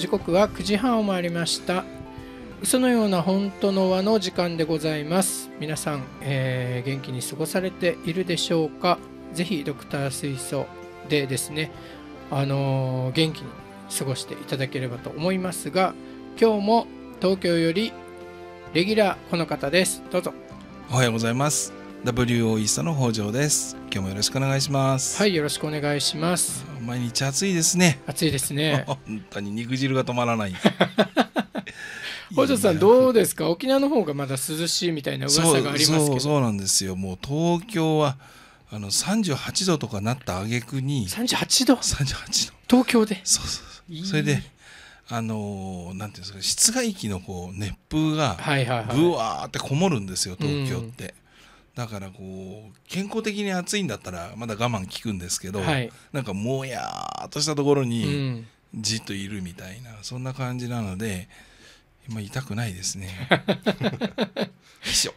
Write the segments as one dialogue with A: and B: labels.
A: 時刻は9時半を回りました嘘のような本当の輪の時間でございます皆さん、えー、元気に過ごされているでしょうかぜひドクター水素でですねあのー、元気に過ごしていただければと思いますが今日も東京よりレギュラーこの方ですどうぞ
B: おはようございます WOE さんの北条です今日もよろしくお願いしますはいよろしくお願いします毎日暑いですね暑いですね 本当に肉汁が止まらない
A: 北条さんどうですか沖縄の方がまだ涼しいみたいな噂がありま
B: すそうなんですよもう東京はあの38度とかなった挙句に38度 ?38
A: 度東京でそうそう
B: そうそれであのー、なんていうんですか室外機のこう熱風がぶわーってこもるんですよ東京って、はいだからこう健康的に暑いんだったらまだ我慢効くんですけど、はい、なんかもやーっとしたところにじっといるみたいな、うん、そんな感じなので今痛くないですね。一 緒こ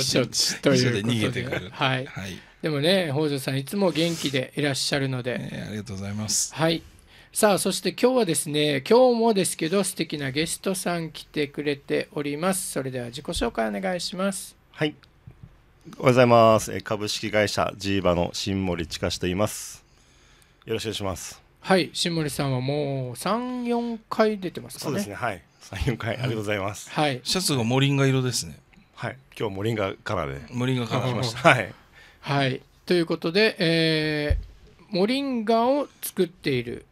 B: っちをちというとで逃げてくる、はい、は
A: い、でもね北条さんいつも元気でいらっしゃるので、ありがとうございます。はいさあそして今日はですね今日もですけど素敵なゲストさん来てくれておりますそれでは自己紹介お願いします
C: はいおはようございます。株式会社ジーバの新森千佳と言います。よろしくお願いします。
A: はい、新森さんはもう三四回出てま
B: す、ね、そうですね。はい、三四回ありがとうございます。はい。シャツがモリンガ色ですね。はい、今日モリンガカラーで。モリンガカラーました。はい。
C: はい。ということで、えー、モリ
A: ンガを
C: 作っている。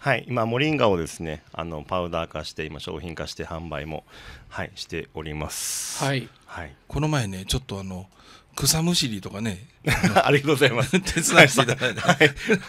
C: はい、今モリンガをですね、あのパウダー化して今商品化して販売もはいしております。はい。
B: はい、この前ねちょっとあの草むしりとかね ありがとうございます 手伝いしていただいて、は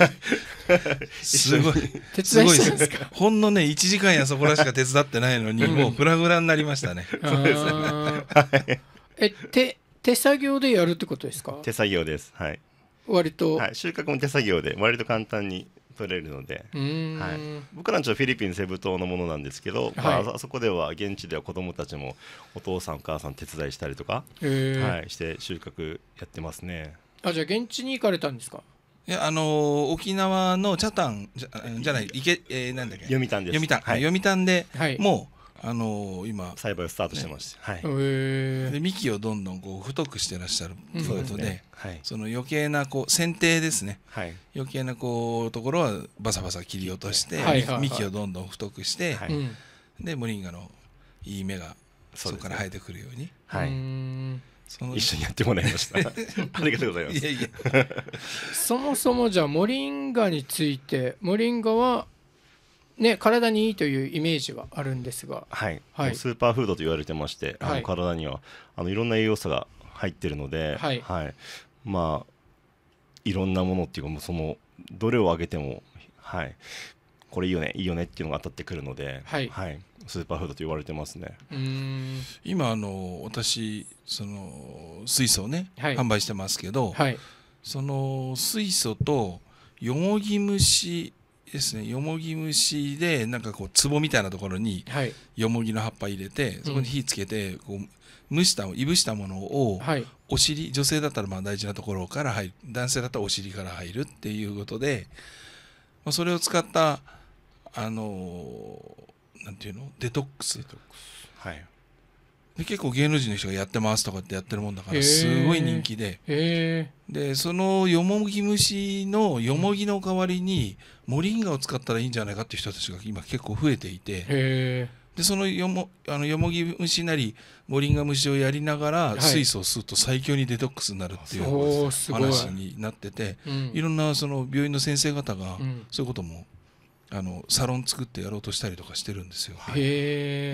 B: い、すごい手伝いしてですかほんのね1時間やそこらしか手伝ってないのにもうフラフラになりましたねそうですね、は
C: い、
A: え手手作業でやるってことですか
B: 手作業ですはい
C: 割と、は
B: い、収穫も手作業
C: で割と簡単に取れるので、はい、僕らのフィリピンセブ島のものなんですけど、はい、まあ、あそこでは現地では子供たちもお父さんお母さん手伝いしたりとか、はい、して収穫やってますね
B: あじゃあ現地に行かれたんですかいやあのー、沖縄の北谷じゃじゃない池、えー、なんだっけ読谷です読谷、はい、読谷で、はい、もうあの今栽培をスタートしてまして、ね、はい、で幹をどんどんこう太くしてらっしゃるということで、ねはい、その余計なこう剪定ですね、はい、余計なこうところはバサバサ切り落として、幹をどんどん太くして、でモリンガのいい芽がそこから生えてくるように。の一緒にやってもらいました ありがとうございますいいややそもそもじゃあ
A: モリンガについてモリンガはね、体にいいというイメージはあるんですが、
C: はい、はい、スーパーフードと言われてまして、あの体にはあのいろんな栄養素が入ってるので、はい、はい、まあいろんなものっていうかもうそのどれをあげても、はい、これいいよねいいよねっていうのが当たってくるので、はい、は
B: い、スーパーフードと言われてますね今あの私その水素をね、はい、販売してますけど、はい、その水素とヨモギ蒸しですねよもぎ蒸しでなんかこう壺みたいなところによもぎの葉っぱ入れてそこに火つけてこう蒸したいぶしたものをお尻女性だったらまあ大事なところから入る男性だったらお尻から入るっていうことで、まあ、それを使ったあのー、なんていうのデトックスはいで結構芸能人の人がやってますとかってやってるもんだからすごい人気で、でそのよもぎ虫のよもぎの代わりにモリンガを使ったらいいんじゃないかっていう人たちが今結構増えていて、でそのよもあのよもぎ虫なりモリンガ虫をやりながら、水素を吸うと最強にデトックスになるっていう話になってて、いうん、いろんなその病院の先生方がそういうことも、うんあのサロン作ってやろうとしたりとかしてるんですよ。はい、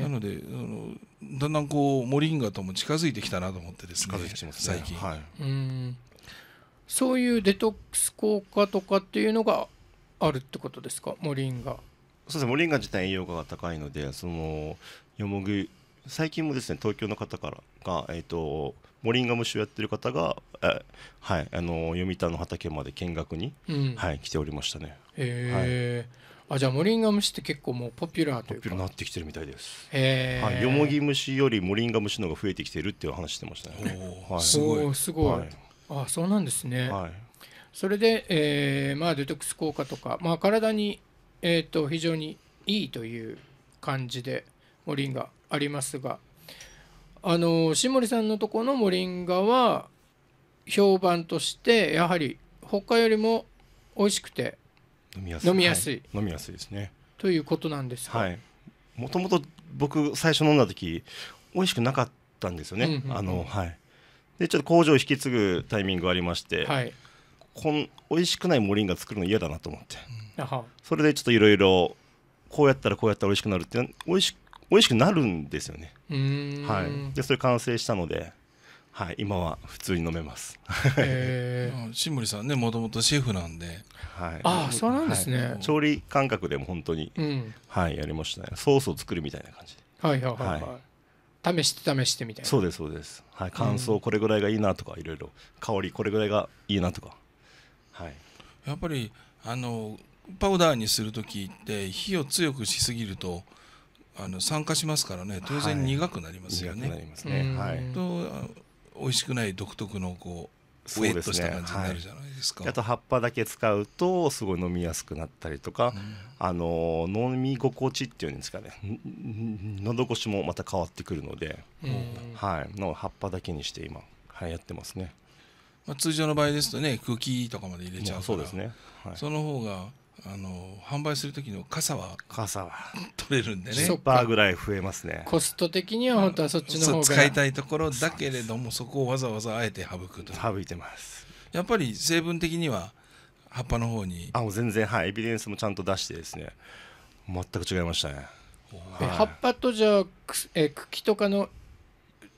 B: なのであのだんだんこうモリンガとも近づいてきたなと思ってですね、ね、最近、はい、
C: う
A: んそういうデトックス効果とかっていうのがあるってことですかモリンガそ
C: うですねモリンガ自体栄養価が高いのでそのよもぐ最近もですね東京の方からが、えーと、モリンガ虫をやってる方が、えはい、あの読谷の畑まで見学に、うん、はい、来ておりましたね。へ
A: え、はいあじゃあモリンガシって結構もうポピュラーとい
C: うかポピュラーになってきてるみたいです、はい、よもぎ虫よりモリンガシの方が増えてきてるっていう話してましたね、はい、すごいすごい、はい、
A: あそうなんですね、はい、それで、えーまあ、デトックス効果とか、まあ、体に、えーと、非常にいいという感じでモリンガありますがあの下森さんのとこのモリンガは評判としてやはり他よりも美味しくて
C: 飲みやすい飲みやすい、はい、飲みやすいですね
A: ということなんですか
C: はいもともと僕最初飲んだ時美味しくなかったんですよね、うんうんうん、あのはいでちょっと工場を引き継ぐタイミングがありまして、はい、こん美味しくないモリンガ作るの嫌だなと思って、うん、それでちょっといろいろこうやったらこうやったら美味しくなるって美味し美味しくなるんですよねはいでそれ完成したのではい、今は普通に飲めます。
B: えー、し森もさんね、もともとシェフなんで。
C: はい。ああ、そうなんですね、はい、調理感覚でも本当に、うん、はい、やりましたね。ソースを作るみたいな感じで。
A: はいはいはい、
C: はい、試して試してみたいな。そうですそうです。はい、乾燥これぐらいがいいなとか、いろいろ香りこれぐらいがいいなとか。はい。
B: やっぱりあのパウダーにする時って火を強くしすぎると。あの酸化しますからね当然苦くなりますよね。はい、苦くなりますね。はい、と美味しくない独特のこうウェッとした感じになるじゃないですか、ねはい、あ
C: と葉っぱだけ使うとすごい飲みやすくなったりとか、うん、あの飲み心地っていうんですかね喉越しもまた変わってくるので、はい、の葉っぱだけにして今、はい、やってますね。
B: まあ、通常の場合ですとね茎とかまで入れちゃうからそうですね、はい、その方があの販売する時の傘は
C: 傘は取れるんでねパバーぐらい増えます
B: ねコスト的には本当はそっちの方が使いたいところだけれどもそこをわざわざあえて省くと省いてますやっぱり成分的には葉っぱの方
C: にあもう全然はいエビデンスもちゃんと出してですね全く違いましたね、はい、葉っ
A: ぱとじゃあえ茎とかの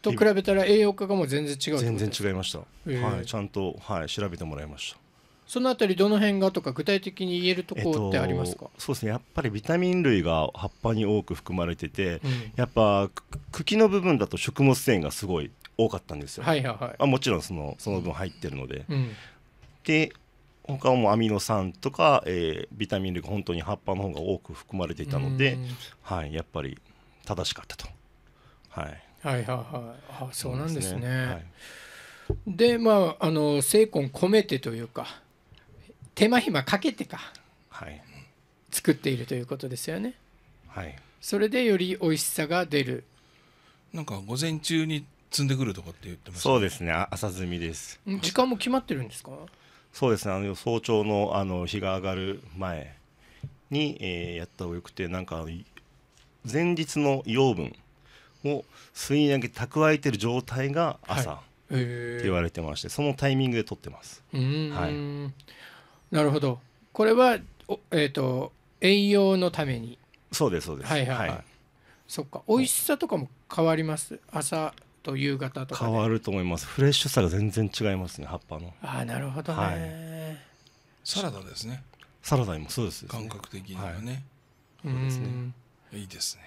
A: と比べたら栄養価がもう全然違
C: う全然違いました、えー、はいちゃんとはい調べてもらいました
A: そのあたりどの辺がとか具体的に言えるところってありますか、えっ
C: と、そうですねやっぱりビタミン類が葉っぱに多く含まれてて、うん、やっぱ茎の部分だと食物繊維がすごい多かったんですよ、はいはいはい、あもちろんそのその分入ってるので、うん、で他はもうアミノ酸とか、えー、ビタミン類が本当に葉っぱの方が多く含まれていたので、はい、やっぱり正しかったと、はい、はいはいはいあそうなんですね、ねはい、
A: でまああの精魂込めてというか手間暇かけてか、はい、作っているということですよね。はい、それでより美味しさが出る。
B: なんか午前中に積んでくるとかって言ってました、ね、そう
C: ですね朝積みです
A: 時間も決まってるんですか
C: そうですねあの早朝のあの日が上がる前に、えー、やった方がよくてなんか前日の養分を吸い上げ蓄えてる状態が朝、はい、って言われてましてそのタイミングで取ってます、はい、なるほどこれはえっ、ー、と栄養のためにそうですそうですはいはい、はい、
A: そっか美味しさとかも変わります朝と夕方とか、
C: ね、変わると思いますフレッシュさが全然違いますね葉っぱのああなるほどね、は
B: い、サラダですね
C: サラダにもそうです、ね、感覚的にはね、
A: はい、そうですねいいですね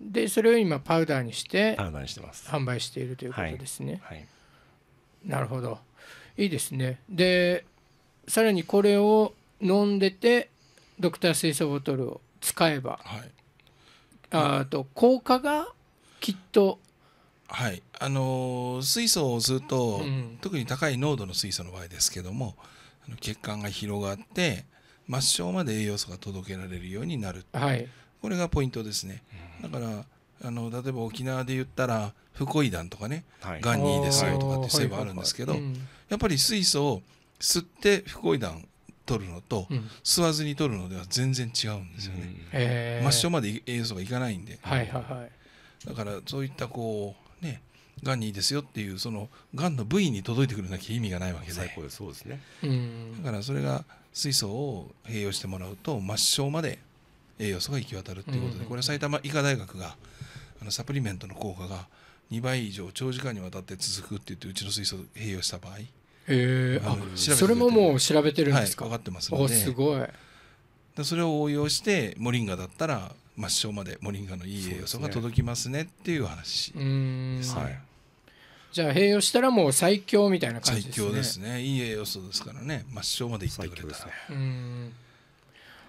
A: でそれを今パウダーにしてパウダーにしてます販売しているということですね、はい、なるほどいいですねでさらにこれを飲んでてドクター水素ボトルを使えば、はい、あと効果がきっと
B: はいあのー、水素を吸うと、うん、特に高い濃度の水素の場合ですけども血管が広がって末梢まで栄養素が届けられるようになる、はい、これがポイントですね、だからあの例えば沖縄で言ったらフコイダンとかねがん、はい、にいいですよとかってそういえばあるんですけど、やっぱり水素を吸って不行為弾取るのと、うん、吸わずに取るのでは全然違うんですよね、うん、末梢まで栄養素がいかないんで、はいはいはい、だからそういったこうねがんにいいですよっていうそのがんの部位に届いてくるなきゃ意味がないわけで最高そうですねだからそれが水素を併用してもらうと末梢まで栄養素が行き渡るっていうことで、これは埼玉医科大学があのサプリメントの効果が2倍以上長時間にわたって続くって言ってうちの水素併用した場合えあそれ
A: ももう調べてるんですか、はい、分かってますのです
B: ごいでそれを応用してモリンガだったら末梢までモリンガのいい栄養素が届きますねっていう話
A: ですね。はい、じゃあ併用したらもう最強みたいな感じですね。最強です
B: ね。いい栄養素ですからね。末梢までいってくれたら。
A: ね、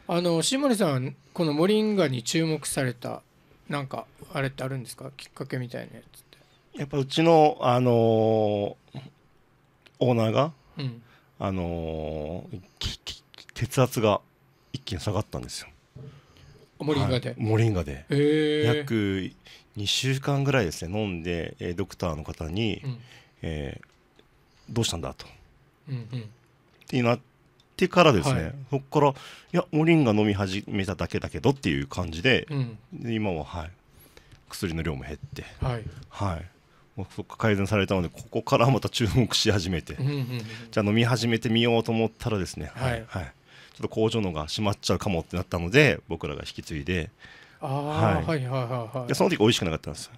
A: あの志森さんこのモリンガに注目されたなんかあれってあるんですか？きっかけみたいなやつって。
C: やっぱうちのあのー、オーナーが、うん、あのー、血圧が一気に下がったんですよモリンガで、はい、モリンガで、えー、約2週間ぐらいですね飲んで、えー、ドクターの方に、うん、えー、どうしたんだと、うんうん、ってなってからですね、はい、そこからいやモリンガ飲み始めただけだけどっていう感じでうん、で今ははい薬の量も減って、はい、はい、そか改善されたのでここからまた注目し始めて、うんうんうんうん、じゃあ飲み始めてみようと思ったらですね、はい、はい、ちょっと工場のが閉まっちゃうかもってなったので僕らが引き継いであ、はい、はいはいはいはいいその時美味しくなかったんです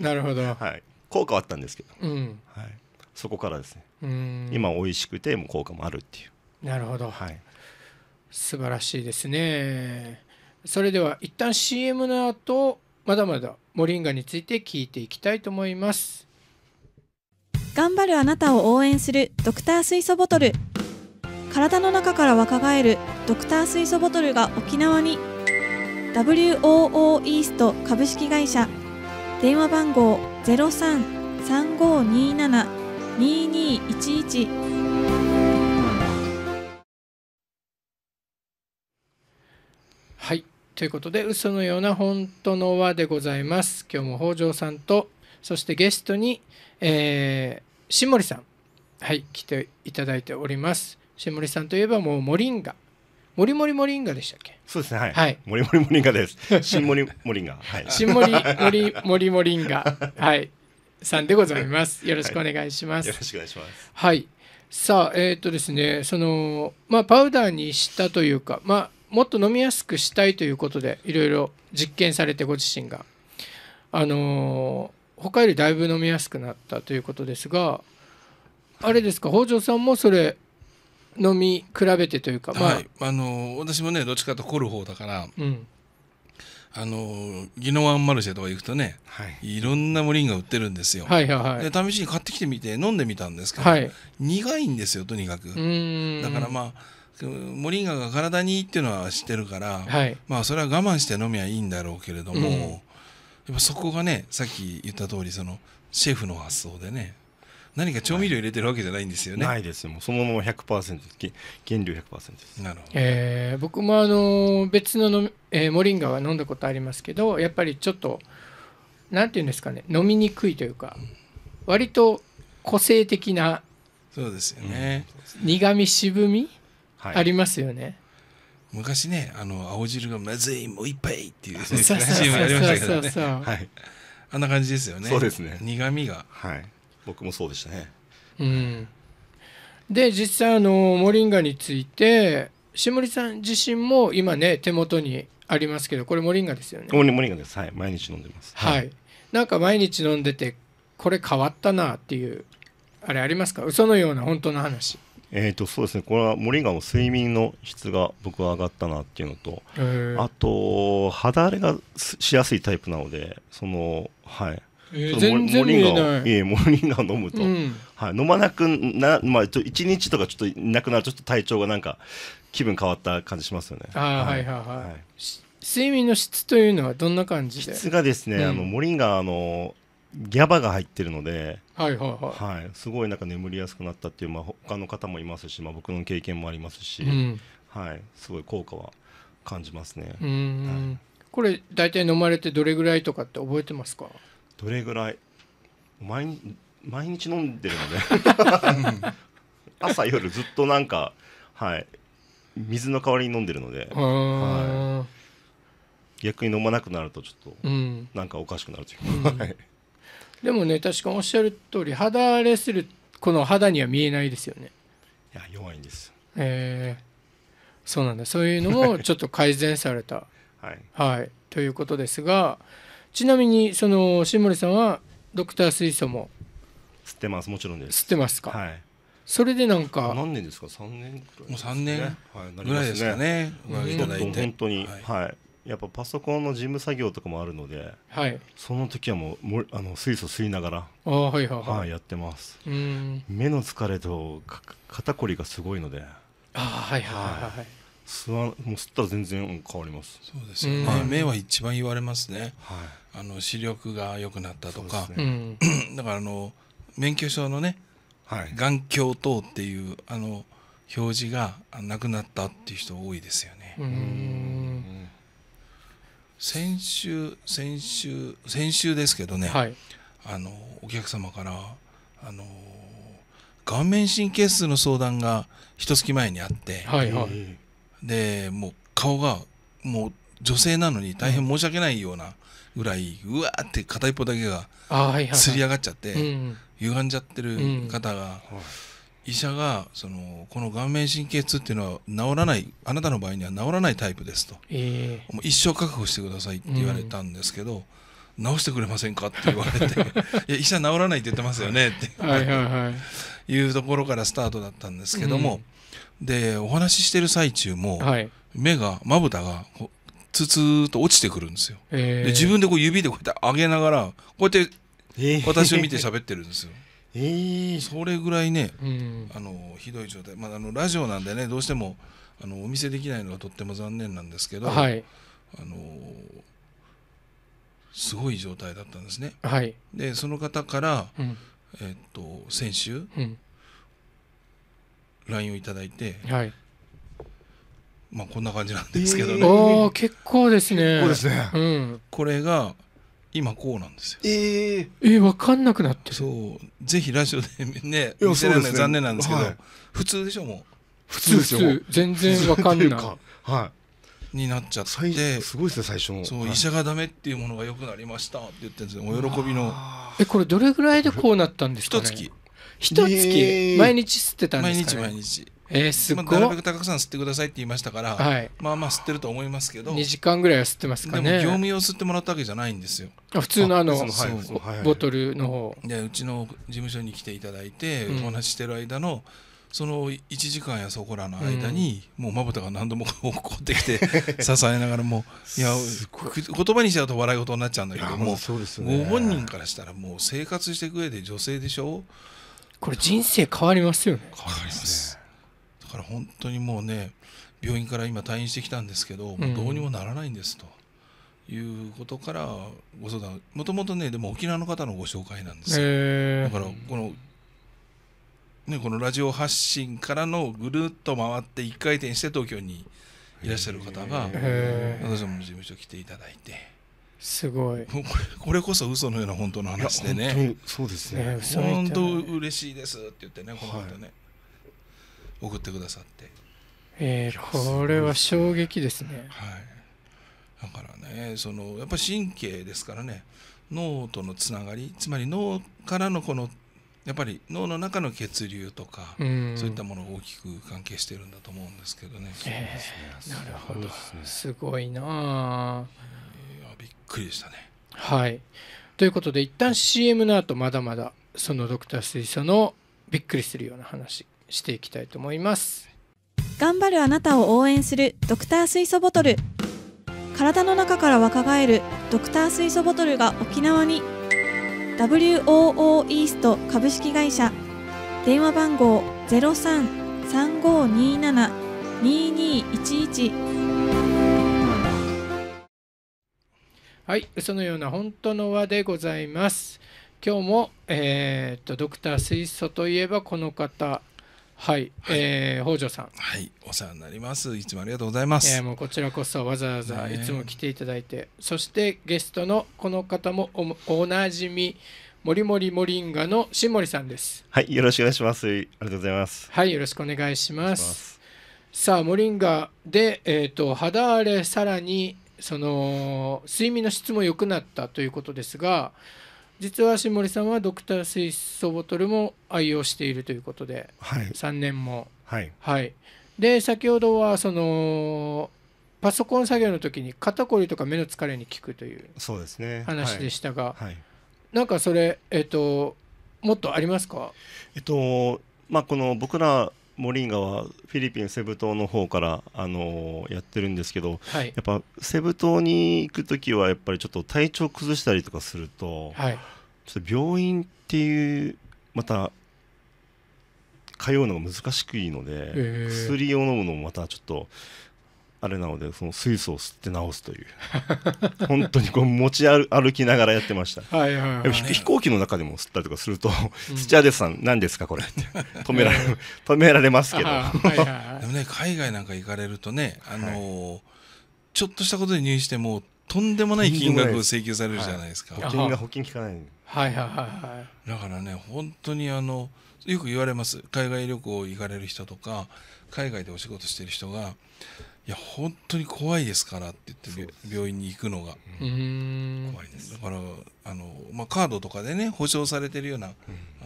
C: なるほど、はい、効果はあったんですけど、うんはい、そこからですね今美味しくても効果もあるってい
A: うなるほど、はい、素晴らしいですねそれでは一旦 CM の後まだまだモリンガについて聞いていきたいと思います頑張るあなたを応援するドクター水素ボトル体の中から若返るドクター水素ボトルが沖縄に WOO イースト株式会社電話番号0335272211はいということで嘘のような本当の輪でございます今日も北条さんとそしてゲストに、えー、しもりさんはい来ていただいておりますしもりさんといえばもうモリンガモリモリモリンガでした
C: っけそうですねはい、はい、モリ モリモリンガですしんもりモリンガはいしんもり
A: モリモリモリンガはいさんでございますよろしくお願いします、はい、よろしくお願いしますはいさあえっ、ー、とですねそのまあパウダーにしたというかまあもっと飲みやすくしたいということでいろいろ実験されてご自身があの他よりだいぶ飲みやすくなったということですがあれですか北条さんもそれ飲み比べてというか、まあ、はい、
B: あの私もねどっちかと凝る方だから、うん、あの宜野湾マルシェとか行くとね、はい、いろんなモリン売ってるんですよ、はいはいはい、で試しに買ってきてみて飲んでみたんですけど、はい、苦いんですよとにかくだからまあモリンガが体にいいっていうのは知ってるから、はい、まあそれは我慢して飲みはいいんだろうけれども、うん、やっぱそこがねさっき言った通りそのシェフの発想でね何か調味料入れてるわけじゃないんですよね。ないですもうそのまま100%原料100%です。な
C: るほ
A: ど。えー、僕もあの別のの、えー、モリンガは飲んだことありますけどやっぱりちょっとなんていうんですかね飲みにくいというか、うん、割と個性的なそうですよね苦み渋みありますよ
B: ね。昔ねあの青汁がまずいもう一杯っていうそういうりましたけどねはいあんな感じですよねそうですね苦味がはい僕もそうでしたね
C: うん
A: で実際あのモリンガについて下森さん自身も今ね手元にありますけどこれモリンガですよねモリンガ
C: ですはい毎日飲んでますはい、はい、
A: なんか毎日飲んでてこれ変わったなっていうあれありますか嘘のような本当の話
C: えーとそうですね、これは森がも睡眠の質が僕は上がったなっていうのと、あと肌荒れがしやすいタイプなのでそのはい。ええモリンガを飲むと、うん、はい、飲まなくな、まあ、一日とかちょっとなくなるちょっと体調がなんか気分変わった感じしますよね。あはいはいはい、
A: はい、睡眠の質というのはどんな感じで質がですね、うん、あの
C: モリンガのギャバが入ってるので、はいはいはいはい、すごいなんか眠りやすくなったっていう、まあ、他の方もいますし、まあ、僕の経験もありますし、うんはい、すごい効果は感じますね、
A: はい、これ大体飲まれてどれぐらいとかって覚えてますか
C: どれぐらい毎毎日飲んでるので、ね、朝夜ずっとなんか、はい、水の代わりに飲んでるので。はい逆に飲まなくなるとちょっと、なんかおかしくなるというか、うん、
A: でもね確かおっしゃる通り肌荒れするこの肌には見えないですよね
C: いや弱いんです
A: えー、そうなんだそういうのもちょっと改善された はい、はい、ということですがちなみにその新森さんはドクター水素も
C: 吸ってますもちろんです吸ってますかはい
A: それでなんか
C: 何年ですか3年くらい、ね、もう3年ぐらいですかね、ね、ご覧いただいて本当に、はい、はい、やっぱパソコンの事務作業とかもあるので、はい、その時はもうもあの水素吸いながらあ、はいはいはい、はあ、やってますうん目の疲れと肩こりがすごいのであはいはいはい、はい、
B: 吸わもう吸ったら全然変わりますそうですよね、はい、目は一番言われますね、はい、あの視力が良くなったとか、う、ね、だからあの免許証のね、はい、眼鏡等っていうあの表示がなくなったっていう人多いですよねうん先週先週先週ですけどね、はい、あのお客様からあの顔面神経質の相談が一月前にあって、はいはい、でもう顔がもう女性なのに大変申し訳ないようなぐらいうわーって片一方だけがつり上がっちゃって、歪んじゃってる方が。うん医者がそのこの顔面神経痛っていうのは治らないあなたの場合には治らないタイプですと、えー、もう一生確保してくださいって言われたんですけど、うん、治してくれませんかって言われて いや医者治らないって言ってますよねってはいはい、はい、いうところからスタートだったんですけども、うん、でお話ししてる最中も、はい、目がまぶたがつつと落ちてくるんですよ、えー、で自分でこう指でこうやって上げながらこうやって私を見て喋ってるんですよ。えー、それぐらいね、うん、あのひどい状態、まあ、あのラジオなんでねどうしてもあのお見せできないのはとっても残念なんですけど、はい、あのすごい状態だったんですね。はい、でその方から、うん、えー、っと先週、うん、LINE をいただいて、はい、まあ、こんな感じなんですけどね。えー、結
A: 構ですね。ですね
B: うん、これが今こうなんですよ。え
A: ええー、分かんなくなってそ
B: うぜひラジオでね見せられない、ね、残念なんですけど、はい、普通でしょもう普通ですよ全然分かんないはいになっちゃってすごいですね最初そう、はい、医者がダメっていうものが良くなりましたって言ってるんですよお喜びの
A: えこれどれぐらいでこうなったんですかね一月一月毎日吸ってたんですか、ね、毎日毎日えー、すごい、まあ、なるべく
B: たくさん吸ってくださいって言いましたから、はい、まあまあ吸ってると思いますけど2時
A: 間ぐらいは吸ってますかねでも業務
B: 用吸ってもらったわけじゃないんですよ普通のあの、はい、ボトルの方でうちの事務所に来ていただいて、お話ししてる間の、うんその1時間やそこらの間に、もうまぶたが何度も起こってきて 支えながらもういや言葉にしちゃうと笑い事になっちゃうんだけどもご本人からしたらもう生活していく上で女性でしょこ
A: れ人生変わりますよね
B: 変わりますから本当にもうね病院から今退院してきたんですけど、うん、どうにもならないんですと。いうことからご相談もともとねでも沖縄の方のご紹介なんですよ、えー、だからこのね、このラジオ発信からのぐるっと回って1回転して東京にいらっしゃる方が私も事務所来ていただいてすごいこれこれこそ嘘のような本当の話でねそうですね本当嬉しいですって言ってねこの方ね、はい送ってくださって、えー、
A: これは衝撃ですね、
B: はい、だからねそのやっぱ神経ですからね脳とのつながりつまり脳からのこのやっぱり脳の中の血流とか、うん、そういったものが大きく関係してるんだと思うんですけどね。えー、なるほど、ね、す
A: ごいな、えー、びっくりでしたね。はいということで一旦 CM の後まだまだそのドクター水素のびっくりするような話していきたいと思います頑張るあなたを応援するドクター水素ボトル体の中から若返るドクター水素ボトルが沖縄に WOO イースト株式会社電話番号0335272211はいそのような本当の輪でございます今日も、えー、っとドクター水素といえばこの方はい、はい、えー、北条さん。はい、お
B: 世話になります。いつもありがとうございます。えー、もうこ
A: ちらこそわざわざいつも来ていただいて、ね、そしてゲストのこの方もおなじみ。もりもりモリンガの新森さんです。
B: はい、
C: よろしくお願いします。ありがとうございます。
A: はい、よろしくお願いします。ますさあ、モリンガで、えっ、ー、と、肌荒れ、さらに、その睡眠の質も良くなったということですが。実は下森さんはドクター水素ボトルも愛用しているということで、はい、3年も、はい、はい、で先ほどはそのパソコン作業の時に肩こりとか目の疲れに効くという話でしたが、ねはい、
C: なんかそれ、えっともっとありますか、えっとまあ、この僕らモリンガはフィリピンセブ島の方からあのやってるんですけど、はい、やっぱセブ島に行く時はやっぱりちょっと体調崩したりとかすると、はい、ちょっと病院っていうまた通うのが難しくいいので、えー、薬を飲むのもまたちょっとあれなのでその水素を吸って直すという 本当にこう持ち歩きながらやってました飛行機の中でも吸ったりとかすると、うん、スチャーデスさん何ですかこれって止められ止められますけど、でもね海外なん
B: か行かれるとねあのーはい、ちょっとしたことで入院してもとんでもない金額を請求されるじゃないですか、はい、保険が保険効かないはいはいはいだからね本当にあのよく言われます海外旅行行かれる人とか海外でお仕事してる人がいや本当に怖いですからって言って病院に行くのが怖いですだからあの、まあ、カードとかでね保証されてるような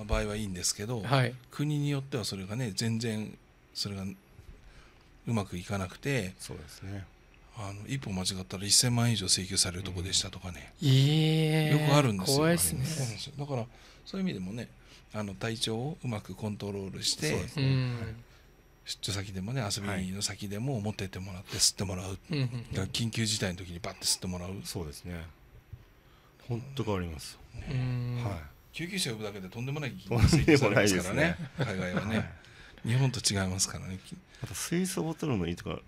B: 場合はいいんですけど、はい、国によってはそれがね全然それがうまくいかなくてそうですねあの一歩間違ったら1000万円以上請求されるとこでしたとかね、うん、よくあるんですよ怖いですねだからそういう意味でもねあの体調をうまくコントロールして、ねうん、出張先でもね遊びの先でも持ってってもらって吸ってもらう、はい、緊急事態の時にバッて吸ってもらうそうですね本当変わります、はい、救急車呼ぶだけでとんでもないですからね海外はね、はい、日本と違いますからね
C: また水素ボトルのいいとか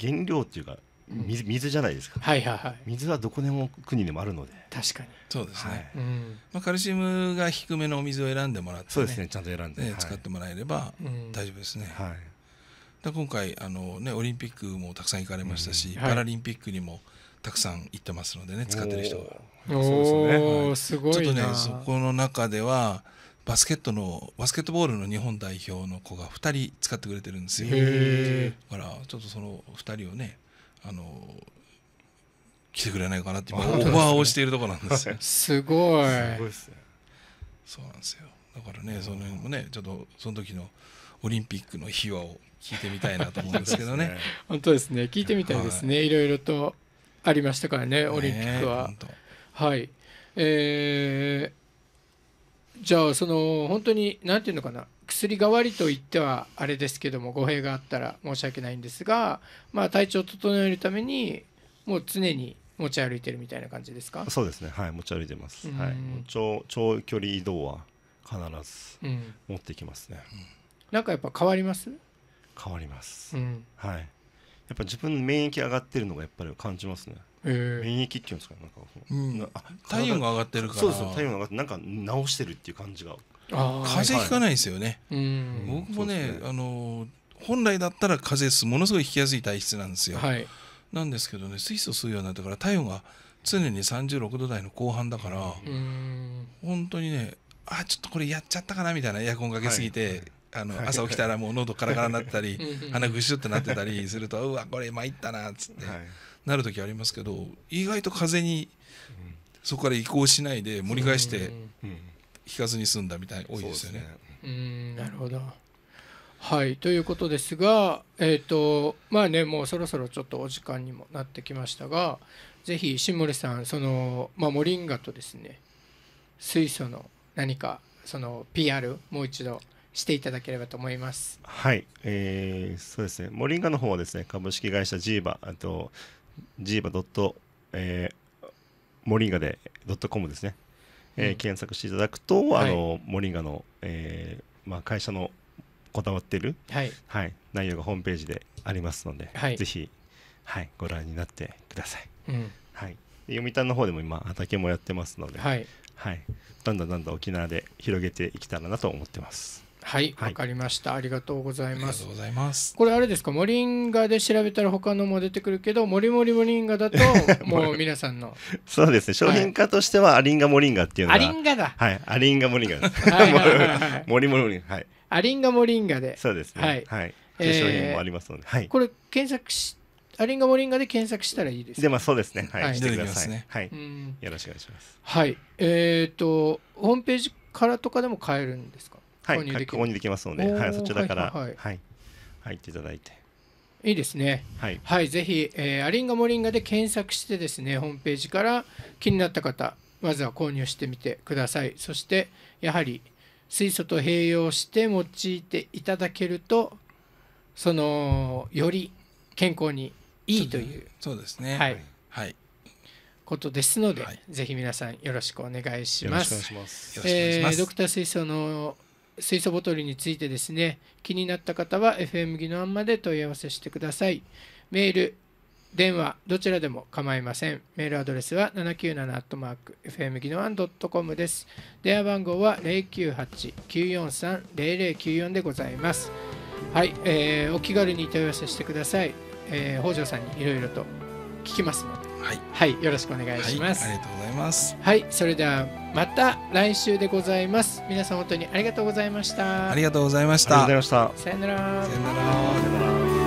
C: 原料っていうか水水じゃないですか、はいはいはい、水はどこでも国でもあるので
B: 確かにそうですね、はいまあ、カルシウムが低めのお水を選んでもらって、ね、そうですねちゃんと選んで、ね使ってもらえれば大丈夫ですね、はい、だ今回あの、ね、オリンピックもたくさん行かれましたし、うんはい、パラリンピックにもたくさん行ってますのでね使ってる人がそうですね、はい、ちょっとねそこの中ではバスケットのバスケットボールの日本代表の子が2人使ってくれてるんですよだからちょっとその2人をねあの来てくれないかなって今オファーをしているところなんですよ。すごい。すごいですね。そうなんですよ。だからね、その辺もね、ちょっとその時のオリンピックの秘話を聞いてみたいなと思うんですけど ね。
A: 本当ですね。聞いてみたいですね。はい、いろいろとありましたからね、オリンピックは。はい。えー、じゃあその本当になんていうのかな。薬代わりといってはあれですけども語弊があったら申し訳ないんですが、まあ、体調を整えるためにもう常に持ち歩いてるみたいな感じですかそう
C: ですねはい持ち歩いてます、はい、長長距離移動は必ず持ってきますね、うん、
A: なんかやっぱ変わります変わります、うん、
C: はいやっぱ自分の免疫上がってるのがやっぱり感じますね免疫っていうんですかなんか、うん、体温が上がってるからそうです体温が上がってなんか治してるっていう感じが風邪ひかな
B: いですよね、はい僕もね、ね、あの本来だったら風邪すものすごい引きやすい体質なんですよ、はい、なんですけどね水素吸うようになってから体温が常に36度台の後半だから本当にねあちょっとこれやっちゃったかなみたいなエアコンかけすぎて、はいはいあの朝起きたらもう喉カラカラになったり鼻ぐしゅってなってたりするとうわこれ参ったなっつってなる時ありますけど意外と風にそこから移行しないで盛り返して聞かずに済んだみたい多いですよね。う、
A: ね、んなるほどはいということですが、えーとまあね、もうそろそろちょっとお時間にもなってきましたがぜひ新森さんその、まあ、モリンガとですね水素の何かその PR もう一度していただければと思います。
C: はい、えー、そうですね。モリンガの方はですね、株式会社ジーバあとジーバドット、えー、モリンガでドットコムですね。えー、検索していただくと、あのモリンガの、えーまあ、会社のこだわってる、はいはい、内容がホームページでありますので、はい、ぜひ、はい、ご覧になってください。うんはい、読谷の方でも今畑もやってますので、はいはい、だんだんだんだん沖縄で広げていけたらなと思ってます。
A: はいわ、はい、かりましたありがとうございますこれあれですかモリンガで調べたら他のも出てくるけどモリモリモリンガだと もう皆さんの
C: そうですね商品化としてはアリンガモリンガっていうのが、はい、アリンガだはいアリンガモリンガですモリモリモリンガはいアリンガモリンガでそうですねはい、はい、えー、商品もありますので、はい、
A: これ検索しアリンガモリンガで検索したらいいですでまあそうですねはい、はい、してください、ね、
C: はい、よろしくお願いします
A: はいえっ、ー、とホームページからとかでも買えるんですかはい、購
C: 入できますので、はい、そちらから、はい、はい、入っていただいて。
A: いいですね。はい、はい、ぜひ、えー、アリンガモリンガで検索してですね、ホームページから気になった方、まずは購入してみてください。そして、やはり水素と併用して用いていただけると、そのより健康にいいという。そうですね。はい。はい。ことですので、はい、ぜひ皆さんよろしくお願いします。よろしくお願いします。えー、ドクター水素の水素ボトルについてですね気になった方は FM 技能案まで問い合わせしてくださいメール電話どちらでも構いませんメールアドレスは 797-FM 技能案 .com です電話番号は098-943-0094でございますはい、えー、お気軽に問い合わせしてください、えー、北条さんにいろいろと聞きますのではい、はい、よろしくお願いします、はい、ありがとうございますはいそれではまた来週でございます皆さん本当にありがとうございました
B: ありがとうございましたありがとうございましたさよならさよなら